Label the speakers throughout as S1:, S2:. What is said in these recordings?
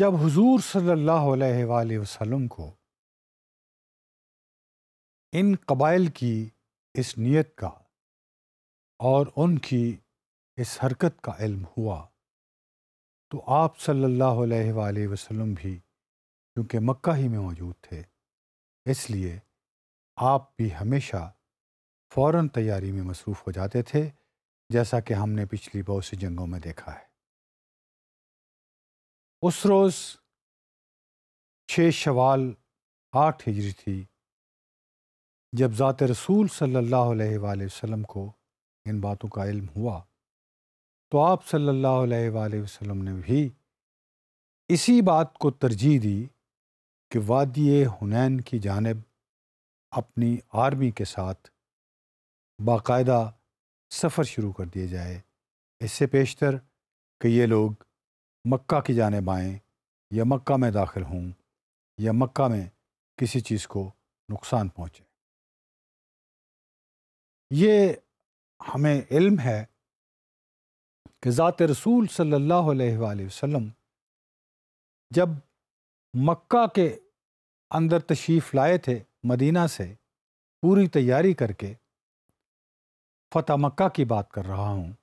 S1: जब हुजूर सल्लल्लाहु अलैहि वसल्लम को इन कबाइल की इस नियत का और उनकी इस हरकत का इल्म हुआ तो आप सल्लल्लाहु अलैहि वसल्लम भी क्योंकि मक्का ही में मौजूद थे इसलिए आप भी हमेशा फ़ौर तैयारी में मसरूफ़ हो जाते थे जैसा कि हमने पिछली बहुत सी जंगों में देखा है उस रोज़ छः शवाल आठ हिजरी थी जब ज़ात रसूल सल्लल्लाहु अलैहि वसल्लम को इन बातों का इल्म हुआ तो आप सल्लल्लाहु अलैहि वसल्लम ने भी इसी बात को तरजीह दी कि वादी हुनैन की जानब अपनी आर्मी के साथ बाकायदा सफ़र शुरू कर दिया जाए इससे पेशतर कि ये लोग मक्का की जानब आएँ या मक्का में दाखिल हों या मक्का में किसी चीज़ को नुकसान पहुँचे ये हमें इल्म है कि ज़ात रसूल सल्लल्लाहु अलैहि वसल्लम जब मक्का के अंदर तशरीफ़ लाए थे मदीना से पूरी तैयारी करके फ़तह मक्का की बात कर रहा हूँ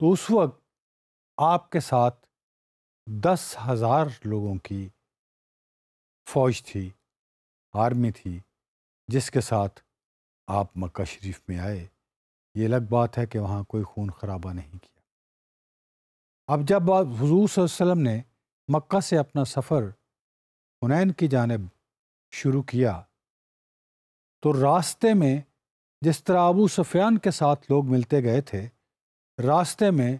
S1: तो उस वक्त आपके साथ दस हज़ार लोगों की फ़ौज थी आर्मी थी जिसके साथ आप मक्का शरीफ में आए ये अलग बात है कि वहाँ कोई खून खराबा नहीं किया अब जब हजूर वसम ने मक्का से अपना सफ़र हुनैन की जानब शुरू किया तो रास्ते में जिस तरह अबू सफ़ियान के साथ लोग मिलते गए थे रास्ते में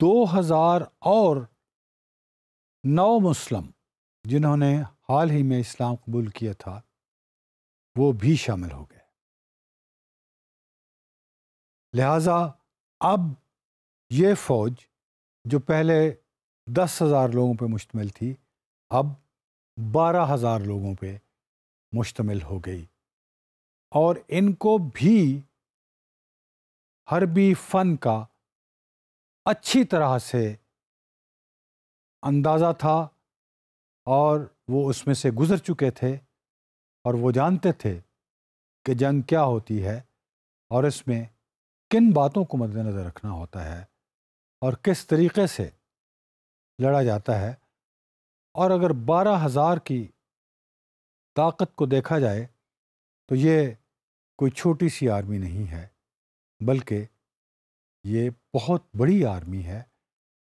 S1: दो हज़ार और नौ मुस्लिम जिन्होंने हाल ही में इस्लाम कबूल किया था वो भी शामिल हो गए लिहाजा अब ये फ़ौज जो पहले दस हज़ार लोगों पर मुश्तमिल थी अब बारह हज़ार लोगों पर मुश्तमिल हो गई और इनको भी हरबी फ़न का अच्छी तरह से अंदाज़ा था और वो उसमें से गुज़र चुके थे और वो जानते थे कि जंग क्या होती है और इसमें किन बातों को मद्दनज़र रखना होता है और किस तरीके से लड़ा जाता है और अगर बारह हज़ार की ताकत को देखा जाए तो ये कोई छोटी सी आर्मी नहीं है बल्कि ये बहुत बड़ी आर्मी है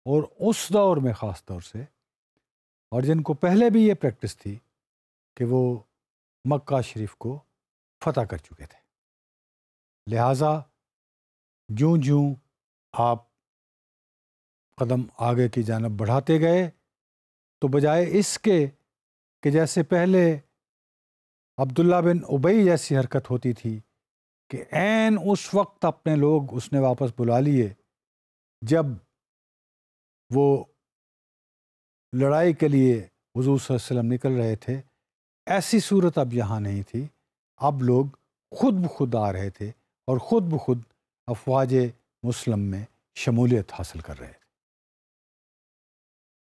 S1: और उस दौर में ख़ास तौर से और जिनको पहले भी ये प्रैक्टिस थी कि वो मक्का शरीफ को फतह कर चुके थे लिहाजा जूँ जूँ आप कदम आगे की जानब बढ़ाते गए तो बजाय इसके कि जैसे पहले अब्दुल्ला बिन उबई जैसी हरकत होती थी कि एन उस वक्त अपने लोग उसने वापस बुला लिए जब वो लड़ाई के लिए हजूर वसम निकल रहे थे ऐसी सूरत अब यहाँ नहीं थी अब लोग खुद ब खुद आ रहे थे और ख़ुद ब खुद अफवाज मुस्लिम में शमूलियत हासिल कर रहे थे